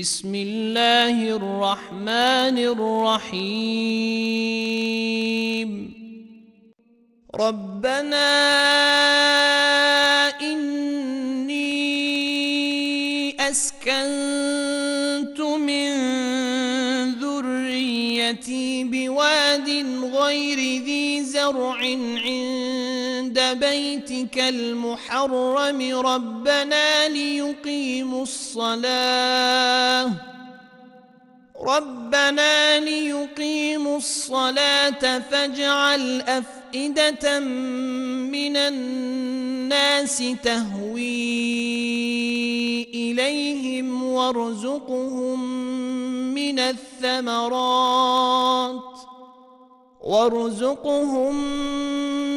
بسم الله الرحمن الرحيم ربنا إني أسكنت من ذريتي بواد غير ذي زرع عند بيتك المحرم ربنا ليقيموا الصلاة ربنا ليقيموا الصلاة فاجعل أفئدة من الناس تهوي إليهم وارزقهم من الثمرات وارزقهم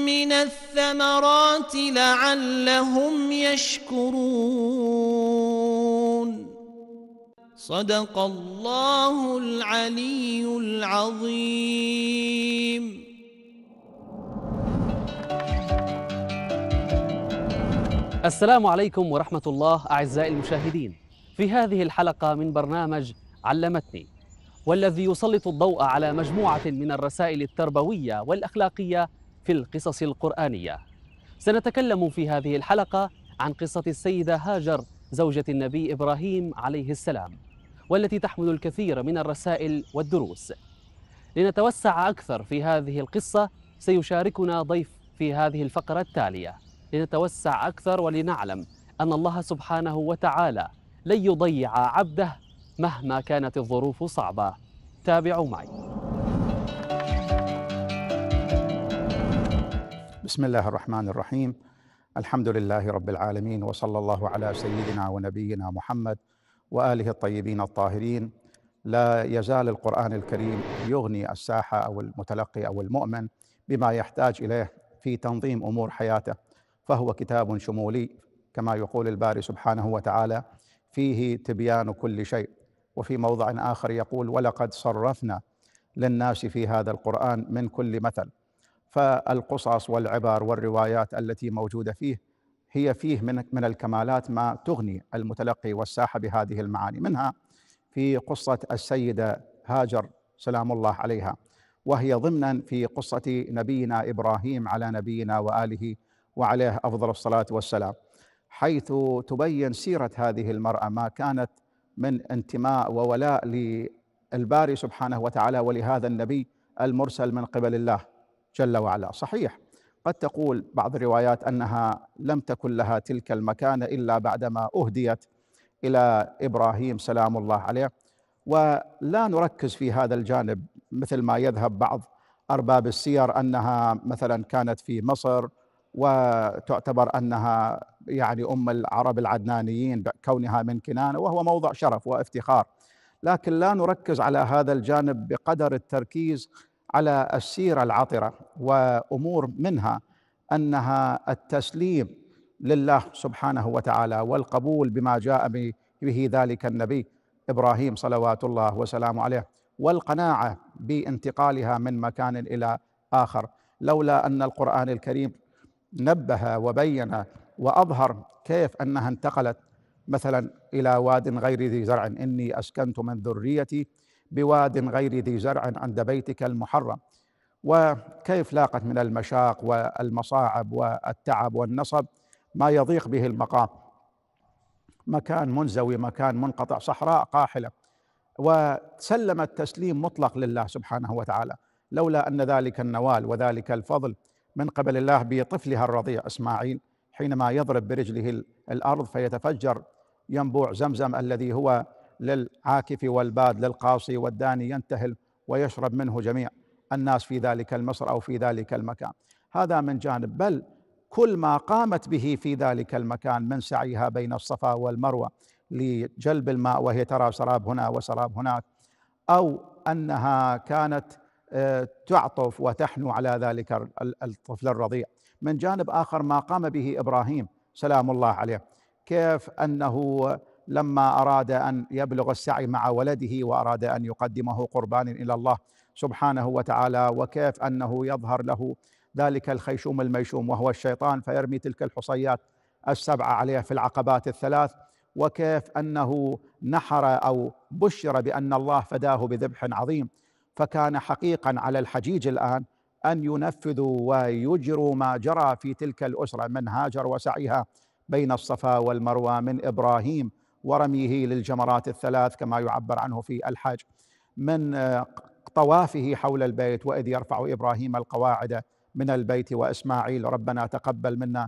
من الثمرات لعلهم يشكرون صدق الله العلي العظيم السلام عليكم ورحمه الله اعزائي المشاهدين في هذه الحلقه من برنامج علمتني والذي يسلط الضوء على مجموعة من الرسائل التربوية والأخلاقية في القصص القرآنية. سنتكلم في هذه الحلقة عن قصة السيدة هاجر زوجة النبي إبراهيم عليه السلام، والتي تحمل الكثير من الرسائل والدروس. لنتوسع أكثر في هذه القصة سيشاركنا ضيف في هذه الفقرة التالية. لنتوسع أكثر ولنعلم أن الله سبحانه وتعالى لن يضيع عبده مهما كانت الظروف صعبة تابعوا معي بسم الله الرحمن الرحيم الحمد لله رب العالمين وصلى الله على سيدنا ونبينا محمد واله الطيبين الطاهرين لا يزال القران الكريم يغني الساحه او المتلقي او المؤمن بما يحتاج اليه في تنظيم امور حياته فهو كتاب شمولي كما يقول الباري سبحانه وتعالى فيه تبيان كل شيء وفي موضع آخر يقول ولقد صرفنا للناس في هذا القرآن من كل مثل فالقصص والعبار والروايات التي موجودة فيه هي فيه من من الكمالات ما تغني المتلقي والساحه بهذه المعاني منها في قصه السيده هاجر سلام الله عليها وهي ضمنا في قصه نبينا ابراهيم على نبينا واله وعليه افضل الصلاه والسلام حيث تبين سيره هذه المراه ما كانت من انتماء وولاء للباري سبحانه وتعالى ولهذا النبي المرسل من قبل الله جل وعلا صحيح قد تقول بعض الروايات انها لم تكن لها تلك المكانه الا بعدما اهديت الى ابراهيم سلام الله عليه ولا نركز في هذا الجانب مثل ما يذهب بعض ارباب السير انها مثلا كانت في مصر وتعتبر انها يعني أم العرب العدنانيين كونها من كنانة وهو موضع شرف وافتخار لكن لا نركز على هذا الجانب بقدر التركيز على السيرة العطرة وأمور منها أنها التسليم لله سبحانه وتعالى والقبول بما جاء به ذلك النبي إبراهيم صلوات الله وسلامه عليه والقناعة بانتقالها من مكان إلى آخر لولا أن القرآن الكريم نبه وبين واظهر كيف انها انتقلت مثلا الى واد غير ذي زرع اني اسكنت من ذريتي بواد غير ذي زرع عند بيتك المحرم وكيف لاقت من المشاق والمصاعب والتعب والنصب ما يضيق به المقام مكان منزوي مكان منقطع صحراء قاحله وسلمت تسليم مطلق لله سبحانه وتعالى لولا ان ذلك النوال وذلك الفضل من قبل الله بطفلها الرضيع اسماعيل حينما يضرب برجله الارض فيتفجر ينبوع زمزم الذي هو للعاكف والباد للقاصي والداني ينتهل ويشرب منه جميع الناس في ذلك المصر او في ذلك المكان هذا من جانب بل كل ما قامت به في ذلك المكان من سعيها بين الصفا والمروه لجلب الماء وهي ترى سراب هنا وسراب هناك او انها كانت تعطف وتحنو على ذلك الطفل الرضيع من جانب آخر ما قام به إبراهيم سلام الله عليه كيف أنه لما أراد أن يبلغ السعي مع ولده وأراد أن يقدمه قربان إلى الله سبحانه وتعالى وكيف أنه يظهر له ذلك الخيشوم الميشوم وهو الشيطان فيرمي تلك الحصيات السبعة عليه في العقبات الثلاث وكيف أنه نحر أو بشر بأن الله فداه بذبح عظيم فكان حقيقا على الحجيج الآن أن ينفذوا ويجروا ما جرى في تلك الأسرة من هاجر وسعيها بين الصفا والمروى من إبراهيم ورميه للجمرات الثلاث كما يعبر عنه في الحج من آه، طوافه حول البيت وإذ يرفع إبراهيم القواعد من البيت وإسماعيل ربنا تقبل منا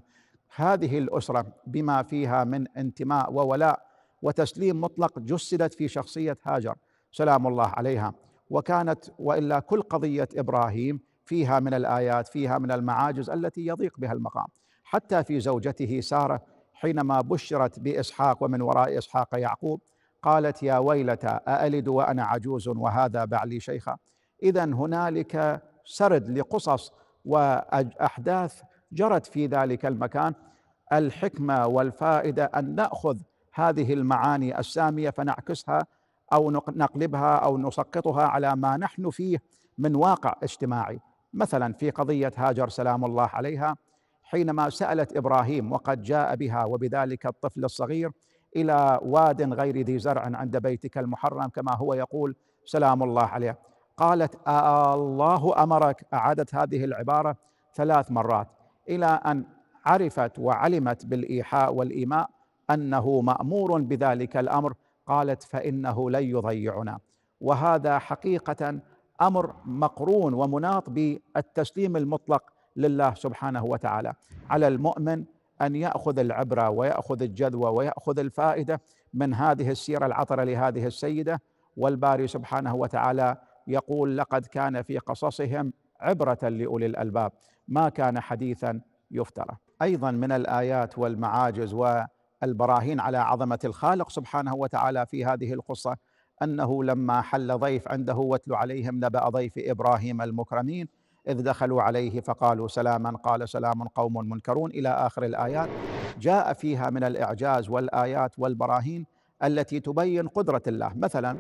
هذه الأسرة بما فيها من انتماء وولاء وتسليم مطلق جسدت في شخصية هاجر سلام الله عليها وكانت والا كل قضيه ابراهيم فيها من الايات فيها من المعاجز التي يضيق بها المقام حتى في زوجته ساره حينما بشرت باسحاق ومن وراء اسحاق يعقوب قالت يا ويلتى أألد وأنا عجوز وهذا بعلي شيخا إذا هنالك سرد لقصص وأحداث جرت في ذلك المكان الحكمة والفائدة أن نأخذ هذه المعاني السامية فنعكسها او نقلبها او نسقطها على ما نحن فيه من واقع اجتماعي مثلا في قضيه هاجر سلام الله عليها حينما سالت ابراهيم وقد جاء بها وبذلك الطفل الصغير الى واد غير ذي زرع عند بيتك المحرم كما هو يقول سلام الله عليه قالت آه الله امرك اعادت هذه العباره ثلاث مرات الى ان عرفت وعلمت بالايحاء والايماء انه مامور بذلك الامر قالت فانه لن يضيعنا وهذا حقيقه امر مقرون ومناط بالتسليم المطلق لله سبحانه وتعالى على المؤمن ان ياخذ العبره وياخذ الجذوه وياخذ الفائده من هذه السيره العطره لهذه السيده والباري سبحانه وتعالى يقول لقد كان في قصصهم عبره لاولي الالباب ما كان حديثا يفترى ايضا من الايات والمعاجز و البراهين على عظمه الخالق سبحانه وتعالى في هذه القصه انه لما حل ضيف عنده واتل عليهم نبأ ضيف ابراهيم المكرمين اذ دخلوا عليه فقالوا سلاما قال سلام قوم منكرون الى اخر الايات جاء فيها من الاعجاز والايات والبراهين التي تبين قدره الله مثلا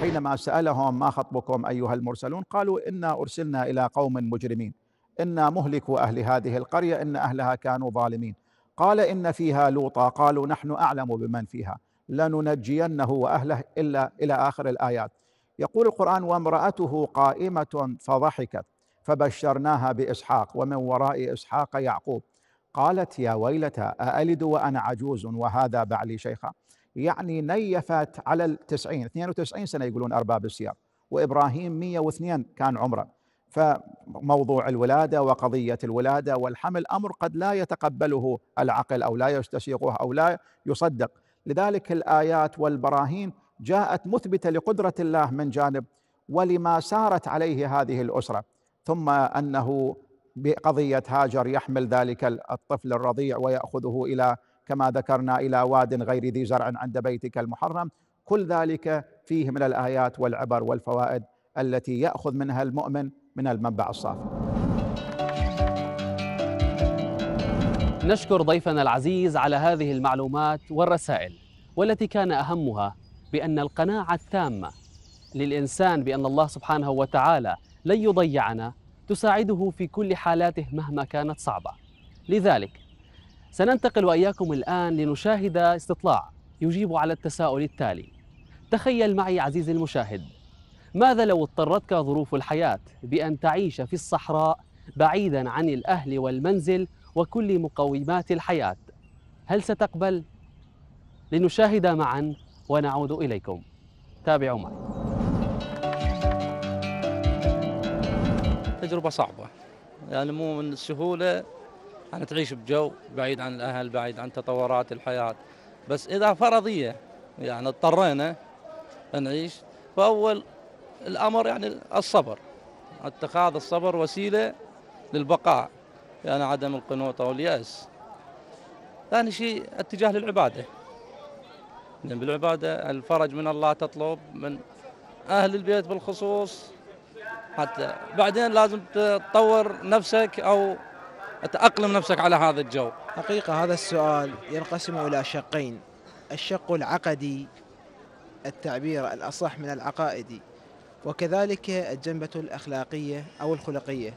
حينما سالهم ما خطبكم ايها المرسلون قالوا انا ارسلنا الى قوم مجرمين انا مهلكوا اهل هذه القريه ان اهلها كانوا ظالمين قال إن فيها لوطا قالوا نحن أعلم بمن فيها لننجينه وأهله إلا إلى آخر الآيات يقول القرآن وامرأته قائمة فضحكت فبشرناها بإسحاق ومن وراء إسحاق يعقوب قالت يا ويلتى أألد وأنا عجوز وهذا بعلي شيخا يعني نيفت على التسعين 92 سنة يقولون أرباب السيار وإبراهيم 102 كان عمره فموضوع الولاده وقضيه الولاده والحمل امر قد لا يتقبله العقل او لا يستشيقه او لا يصدق لذلك الايات والبراهين جاءت مثبته لقدره الله من جانب ولما سارت عليه هذه الاسره ثم انه بقضيه هاجر يحمل ذلك الطفل الرضيع وياخذه الى كما ذكرنا الى واد غير ذي زرع عند بيتك المحرم كل ذلك فيه من الايات والعبر والفوائد التي ياخذ منها المؤمن من المنبع الصافي نشكر ضيفنا العزيز على هذه المعلومات والرسائل والتي كان اهمها بان القناعه التامه للانسان بان الله سبحانه وتعالى لن يضيعنا تساعده في كل حالاته مهما كانت صعبه. لذلك سننتقل واياكم الان لنشاهد استطلاع يجيب على التساؤل التالي: تخيل معي عزيزي المشاهد ماذا لو اضطرتك ظروف الحياة بأن تعيش في الصحراء بعيدا عن الأهل والمنزل وكل مقومات الحياة هل ستقبل؟ لنشاهد معا ونعود إليكم تابعوا معي تجربة صعبة يعني مو من السهولة أن تعيش بجو بعيد عن الأهل بعيد عن تطورات الحياة بس إذا فرضية يعني اضطرينا نعيش فأول الأمر يعني الصبر اتخاذ الصبر وسيلة للبقاء يعني عدم القنوط او الياس ثاني شيء اتجاه للعبادة لأن بالعبادة الفرج من الله تطلب من أهل البيت بالخصوص حتى بعدين لازم تطور نفسك أو تأقلم نفسك على هذا الجو حقيقة هذا السؤال ينقسم إلى شقين الشق العقدي التعبير الأصح من العقائدي وكذلك الجنبة الأخلاقية أو الخلقية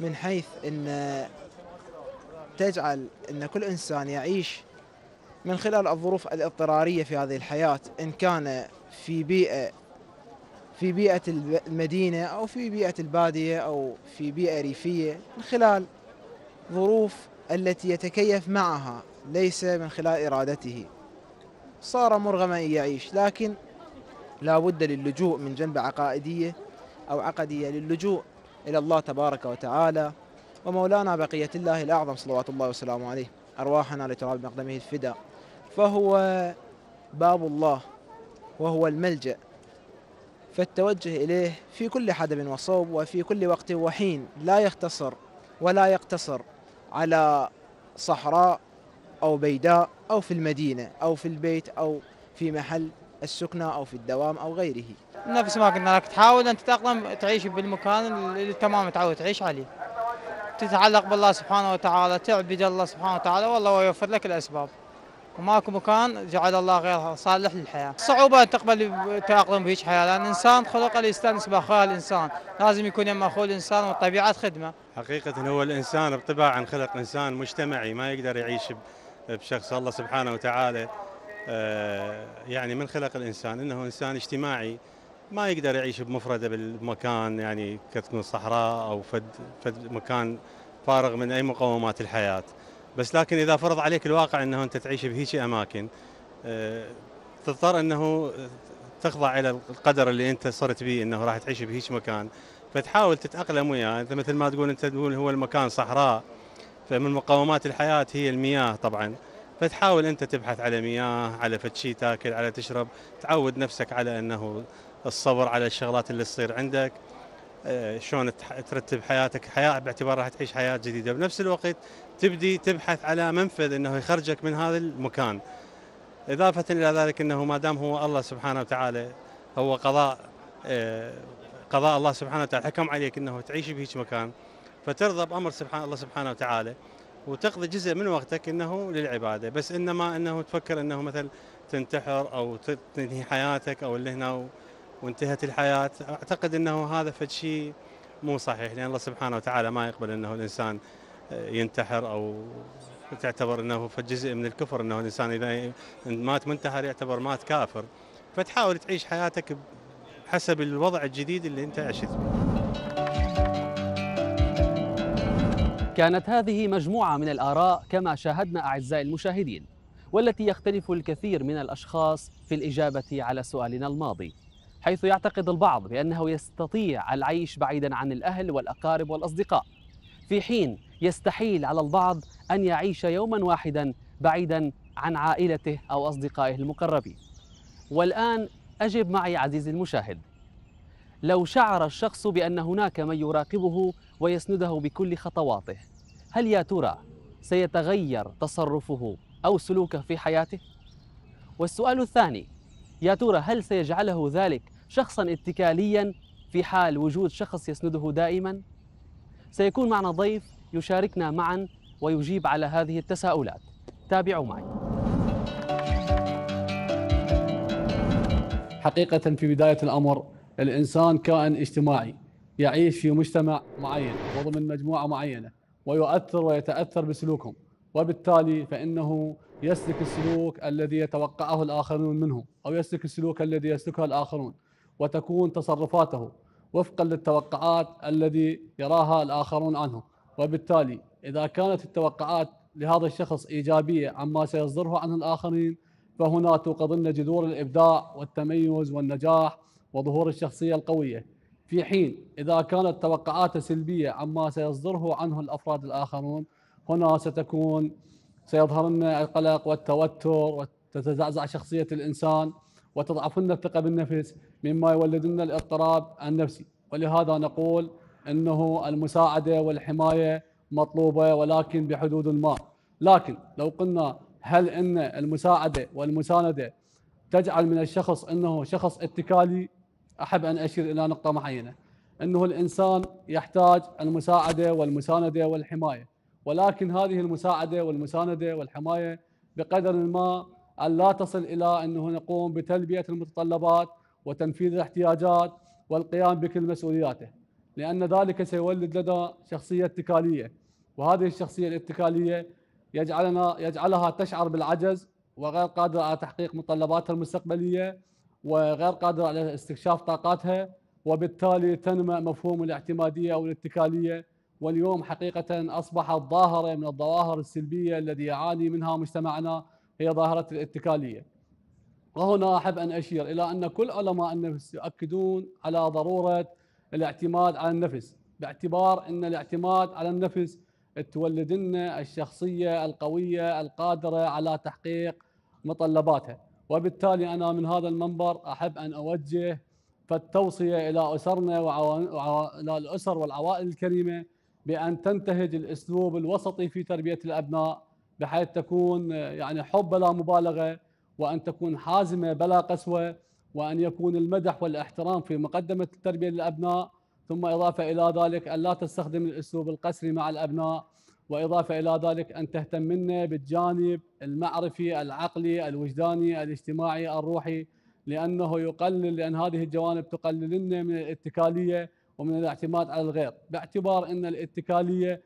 من حيث أن تجعل أن كل إنسان يعيش من خلال الظروف الاضطرارية في هذه الحياة إن كان في بيئة في بيئة المدينة أو في بيئة البادية أو في بيئة ريفية من خلال ظروف التي يتكيف معها ليس من خلال إرادته صار مرغما يعيش لكن لا بد للجوء من جنب عقائدية أو عقدية للجوء إلى الله تبارك وتعالى ومولانا بقية الله الأعظم صلوات الله وسلامه عليه أرواحنا لتراب مقدمه الفداء فهو باب الله وهو الملجأ فالتوجه إليه في كل حدب وصوب وفي كل وقت وحين لا يختصر ولا يقتصر على صحراء أو بيداء أو في المدينة أو في البيت أو في محل السكنة أو في الدوام أو غيره نفس ما قلنا لك تحاول أن تتأقلم تعيش بالمكان اللي تمام متعود تعيش عليه تتعلق بالله سبحانه وتعالى تعبد الله سبحانه وتعالى والله يوفر لك الأسباب وماكو مكان جعل الله غير صالح للحياة صعوبة أن تقبل تأقلم بهيش حياة لأن الإنسان خلق الإنسان بأخوه الإنسان لازم يكون يما أخوه الإنسان والطبيعة خدمة حقيقة هو الإنسان عن خلق إنسان مجتمعي ما يقدر يعيش بشخص الله سبحانه وتعالى آه، يعني من خلق الانسان انه انسان اجتماعي ما يقدر يعيش بمفرده بالمكان يعني كتكون صحراء او فد فد مكان فارغ من اي مقومات الحياه بس لكن اذا فرض عليك الواقع انه انت تعيش بهيك اماكن آه، تضطر انه تخضع الى القدر اللي انت صرت به انه راح تعيش بهيك مكان فتحاول تتاقلم وياه انت مثل ما تقول انت تقول هو المكان صحراء فمن مقومات الحياه هي المياه طبعا فتحاول انت تبحث على مياه على فتشي تاكل على تشرب تعود نفسك على انه الصبر على الشغلات اللي تصير عندك آه، شلون ترتب حياتك حياه باعتبار راح تعيش حياه جديده بنفس الوقت تبدي تبحث على منفذ انه يخرجك من هذا المكان اضافه الى ذلك انه ما دام هو الله سبحانه وتعالى هو قضاء آه، قضاء الله سبحانه وتعالى حكم عليك انه تعيش بهيج مكان فترضى بامر سبحان الله سبحانه وتعالى وتقضي جزء من وقتك انه للعباده بس انما انه تفكر انه مثل تنتحر او تنهي حياتك او اللي هنا وانتهت الحياه اعتقد انه هذا فد شيء مو صحيح لان الله سبحانه وتعالى ما يقبل انه الانسان آه، ينتحر او تعتبر انه فد جزء من الكفر انه الانسان اذا مات منتحر يعتبر مات كافر فتحاول تعيش حياتك حسب الوضع الجديد اللي انت عشت فيه كانت هذه مجموعة من الآراء كما شاهدنا أعزائي المشاهدين والتي يختلف الكثير من الأشخاص في الإجابة على سؤالنا الماضي حيث يعتقد البعض بأنه يستطيع العيش بعيدا عن الأهل والأقارب والأصدقاء في حين يستحيل على البعض أن يعيش يوما واحدا بعيدا عن عائلته أو أصدقائه المقربين والآن أجب معي عزيزي المشاهد لو شعر الشخص بأن هناك من يراقبه ويسنده بكل خطواته هل يا ترى سيتغير تصرفه أو سلوكه في حياته؟ والسؤال الثاني يا ترى هل سيجعله ذلك شخصا اتكاليا في حال وجود شخص يسنده دائما؟ سيكون معنا ضيف يشاركنا معا ويجيب على هذه التساؤلات تابعوا معي حقيقة في بداية الأمر الإنسان كائن اجتماعي يعيش في مجتمع معين وضمن مجموعه معينه ويؤثر ويتاثر بسلوكهم وبالتالي فانه يسلك السلوك الذي يتوقعه الاخرون منه او يسلك السلوك الذي يسلكه الاخرون وتكون تصرفاته وفقا للتوقعات الذي يراها الاخرون عنه وبالتالي اذا كانت التوقعات لهذا الشخص ايجابيه عما سيصدره عنه الاخرين فهنا توقظن جذور الابداع والتميز والنجاح وظهور الشخصيه القويه في حين إذا كانت توقعاته سلبية عما سيصدره عنه الأفراد الآخرون هنا ستكون سيظهر لنا القلق والتوتر وتتزعزع شخصية الإنسان وتضعف لنا الثقة بالنفس مما يولد لنا الاضطراب النفسي ولهذا نقول أنه المساعدة والحماية مطلوبة ولكن بحدود ما لكن لو قلنا هل أن المساعدة والمساندة تجعل من الشخص أنه شخص اتكالي احب ان اشير الى نقطه معينه انه الانسان يحتاج المساعده والمسانده والحمايه ولكن هذه المساعده والمسانده والحمايه بقدر ما ان لا تصل الى انه نقوم بتلبيه المتطلبات وتنفيذ الاحتياجات والقيام بكل مسؤولياته لان ذلك سيولد لدى شخصيه اتكاليه وهذه الشخصيه الاتكاليه يجعلنا يجعلها تشعر بالعجز وغير قادره على تحقيق متطلباتها المستقبليه وغير قادرة على استكشاف طاقاتها وبالتالي تنمى مفهوم الاعتمادية أو الاتكالية واليوم حقيقة أصبحت ظاهرة من الظواهر السلبية الذي يعاني منها مجتمعنا هي ظاهرة الاتكالية وهنا أحب أن أشير إلى أن كل علماء النفس يؤكدون على ضرورة الاعتماد على النفس باعتبار أن الاعتماد على النفس تولد لنا الشخصية القوية القادرة على تحقيق متطلباتها وبالتالي أنا من هذا المنبر أحب أن أوجه فالتوصية إلى أسرنا وعوائل الأسر والعوائل الكريمة بأن تنتهج الأسلوب الوسطي في تربية الأبناء بحيث تكون يعني حب بلا مبالغة وأن تكون حازمة بلا قسوة وأن يكون المدح والاحترام في مقدمة التربية للأبناء ثم إضافة إلى ذلك أن لا تستخدم الأسلوب القسري مع الأبناء واضافه الى ذلك ان تهتم منا بالجانب المعرفي العقلي الوجداني الاجتماعي الروحي لانه يقلل لان هذه الجوانب تقللنا من الاتكاليه ومن الاعتماد على الغير باعتبار ان الاتكاليه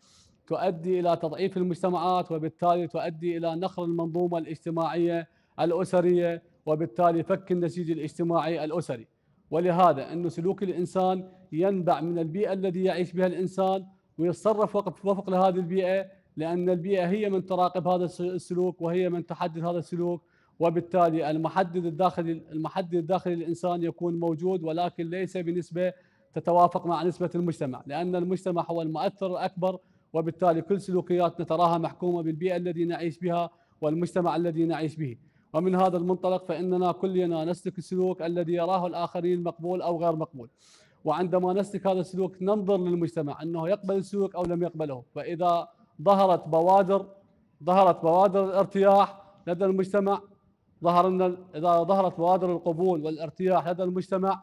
تؤدي الى تضعيف المجتمعات وبالتالي تؤدي الى نخر المنظومه الاجتماعيه الاسريه وبالتالي فك النسيج الاجتماعي الاسري ولهذا ان سلوك الانسان ينبع من البيئه الذي يعيش بها الانسان ويتصرف وفق لهذه البيئه لان البيئه هي من تراقب هذا السلوك وهي من تحدد هذا السلوك وبالتالي المحدد الداخلي المحدد الداخلي للانسان يكون موجود ولكن ليس بنسبه تتوافق مع نسبه المجتمع لان المجتمع هو المؤثر الاكبر وبالتالي كل سلوكياتنا تراها محكومه بالبيئه التي نعيش بها والمجتمع الذي نعيش به ومن هذا المنطلق فاننا كلنا نسلك السلوك الذي يراه الاخرين مقبول او غير مقبول وعندما نسلك هذا السلوك ننظر للمجتمع انه يقبل السلوك او لم يقبله فاذا ظهرت بوادر ظهرت بوادر الارتياح لدى المجتمع ظهر ان اذا ظهرت بوادر القبول والارتياح لدى المجتمع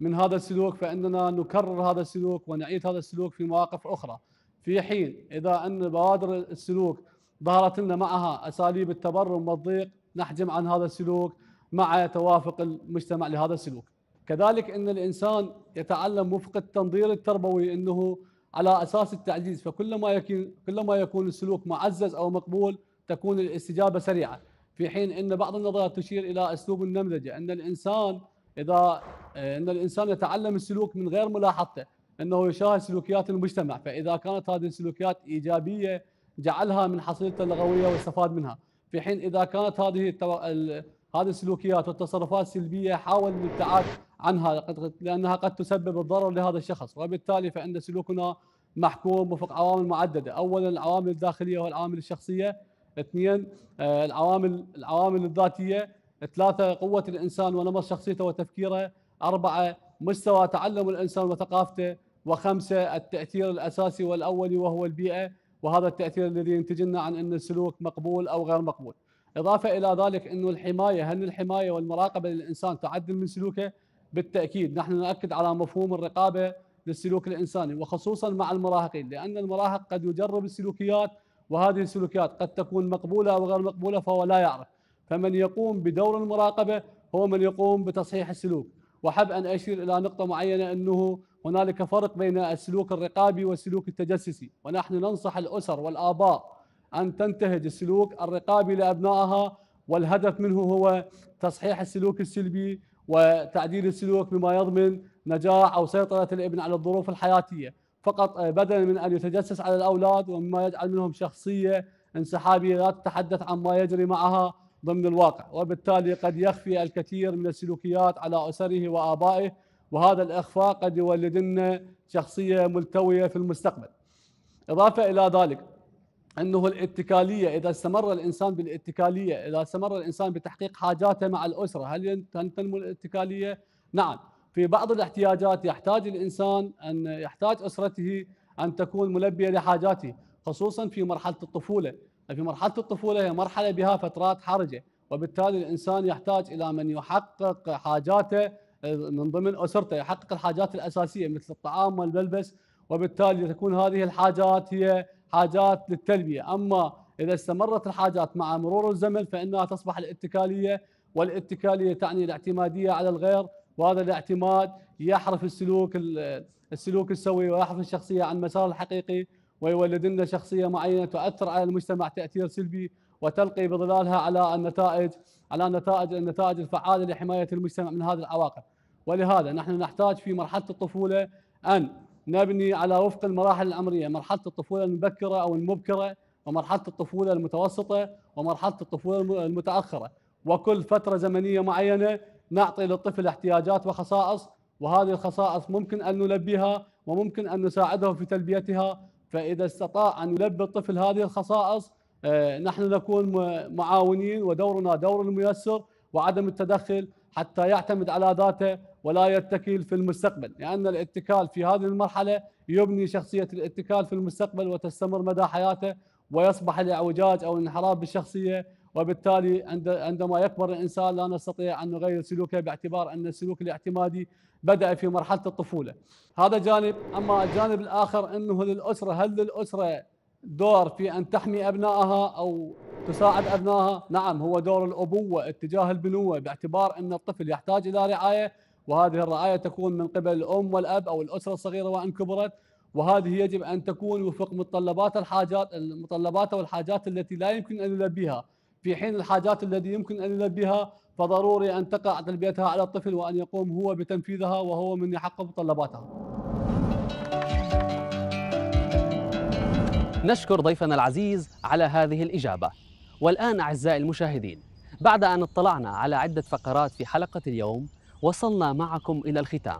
من هذا السلوك فاننا نكرر هذا السلوك ونعيد هذا السلوك في مواقف اخرى في حين اذا ان بوادر السلوك ظهرت لنا معها اساليب التبرم والضيق نحجم عن هذا السلوك مع توافق المجتمع لهذا السلوك كذلك ان الانسان يتعلم وفق التنظير التربوي انه على اساس التعزيز فكلما يكون كلما يكون السلوك معزز او مقبول تكون الاستجابه سريعه في حين ان بعض النظريات تشير الى اسلوب النمذجه ان الانسان اذا ان الانسان يتعلم السلوك من غير ملاحظته انه يشاهد سلوكيات المجتمع فاذا كانت هذه السلوكيات ايجابيه جعلها من حصيلته اللغويه واستفاد منها في حين اذا كانت هذه التو... ال... هذه السلوكيات والتصرفات سلبيه حاول الابتعاد عنها لانها قد تسبب الضرر لهذا الشخص وبالتالي فان سلوكنا محكوم وفق عوامل معدده، اولا العوامل الداخليه والعوامل الشخصيه، اثنين آه، العوامل العوامل الذاتيه، ثلاثه قوه الانسان ونمط شخصيته وتفكيره، اربعه مستوى تعلم الانسان وثقافته، وخمسه التاثير الاساسي والاولي وهو البيئه، وهذا التاثير الذي ينتج لنا عن ان السلوك مقبول او غير مقبول. اضافه الى ذلك انه الحمايه هل الحمايه والمراقبه للانسان تعدل من سلوكه؟ بالتاكيد نحن نؤكد على مفهوم الرقابه للسلوك الانساني وخصوصا مع المراهقين لان المراهق قد يجرب السلوكيات وهذه السلوكيات قد تكون مقبوله او غير مقبوله فهو لا يعرف فمن يقوم بدور المراقبه هو من يقوم بتصحيح السلوك وحب ان اشير الى نقطه معينه انه هنالك فرق بين السلوك الرقابي والسلوك التجسسي ونحن ننصح الاسر والاباء ان تنتهج السلوك الرقابي لابنائها والهدف منه هو تصحيح السلوك السلبي وتعديل السلوك بما يضمن نجاح او سيطره الابن على الظروف الحياتيه فقط آه، بدلا من ان يتجسس على الاولاد ومما يجعل منهم شخصيه انسحابيه لا تتحدث عن ما يجري معها ضمن الواقع وبالتالي قد يخفي الكثير من السلوكيات على اسره وابائه وهذا الاخفاء قد يولد لنا شخصيه ملتويه في المستقبل. اضافه الى ذلك انه الاتكاليه اذا استمر الانسان بالاتكاليه اذا استمر الانسان بتحقيق حاجاته مع الاسره هل تنمو الاتكاليه؟ نعم في بعض الاحتياجات يحتاج الانسان ان يحتاج اسرته ان تكون ملبيه لحاجاته خصوصا في مرحله الطفوله في مرحله الطفوله هي مرحله بها فترات حرجه وبالتالي الانسان يحتاج الى من يحقق حاجاته من ضمن اسرته يحقق الحاجات الاساسيه مثل الطعام والملبس وبالتالي تكون هذه الحاجات هي حاجات للتلبية أما إذا استمرت الحاجات مع مرور الزمن فإنها تصبح الاتكالية والاتكالية تعني الاعتمادية على الغير وهذا الاعتماد يحرف السلوك السلوك السوي ويحرف الشخصية عن مسار الحقيقي ويولد لنا شخصية معينة تؤثر على المجتمع تأثير سلبي وتلقي بظلالها على النتائج على النتائج النتائج الفعالة لحماية المجتمع من هذه العواقب ولهذا نحن نحتاج في مرحلة الطفولة أن نبني على وفق المراحل العمريه مرحله الطفوله المبكره او المبكره ومرحله الطفوله المتوسطه ومرحله الطفوله المتاخره وكل فتره زمنيه معينه نعطي للطفل احتياجات وخصائص وهذه الخصائص ممكن ان نلبيها وممكن ان نساعده في تلبيتها فاذا استطاع ان يلبي الطفل هذه الخصائص آه، نحن نكون معاونين ودورنا دور الميسر وعدم التدخل حتى يعتمد على ذاته ولا يتكل في المستقبل لأن الاتكال في هذه المرحلة يبني شخصية الاتكال في المستقبل وتستمر مدى حياته ويصبح الإعوجاج أو الانحراف بالشخصية وبالتالي عندما يكبر الإنسان لا نستطيع أن نغير سلوكه باعتبار أن السلوك الاعتمادي بدأ في مرحلة الطفولة هذا جانب أما الجانب الآخر أنه للأسرة هل للأسرة دور في أن تحمي أبنائها أو تساعد أبنائها نعم هو دور الأبوة اتجاه البنوة باعتبار أن الطفل يحتاج إلى رعاية وهذه الرعاية تكون من قبل الأم والأب أو الأسرة الصغيرة وإن كبرت وهذه يجب أن تكون وفق متطلبات الحاجات المتطلبات والحاجات التي لا يمكن أن يلبيها في حين الحاجات التي يمكن أن يلبيها فضروري أن تقع تلبيتها على الطفل وأن يقوم هو بتنفيذها وهو من يحقق متطلباتها نشكر ضيفنا العزيز على هذه الإجابة والآن أعزائي المشاهدين بعد أن اطلعنا على عدة فقرات في حلقة اليوم وصلنا معكم إلى الختام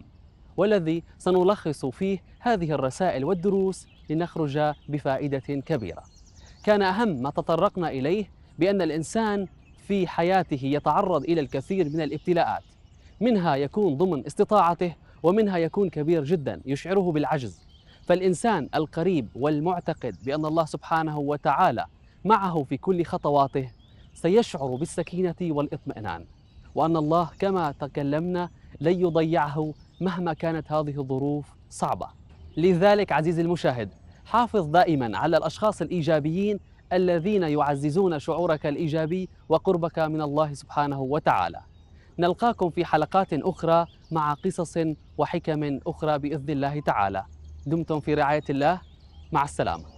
والذي سنلخص فيه هذه الرسائل والدروس لنخرج بفائدة كبيرة كان أهم ما تطرقنا إليه بأن الإنسان في حياته يتعرض إلى الكثير من الابتلاءات منها يكون ضمن استطاعته ومنها يكون كبير جدا يشعره بالعجز فالإنسان القريب والمعتقد بأن الله سبحانه وتعالى معه في كل خطواته سيشعر بالسكينة والإطمئنان وأن الله كما تكلمنا لن يضيعه مهما كانت هذه الظروف صعبة لذلك عزيزي المشاهد حافظ دائما على الأشخاص الإيجابيين الذين يعززون شعورك الإيجابي وقربك من الله سبحانه وتعالى نلقاكم في حلقات أخرى مع قصص وحكم أخرى بإذن الله تعالى دمتم في رعاية الله مع السلامة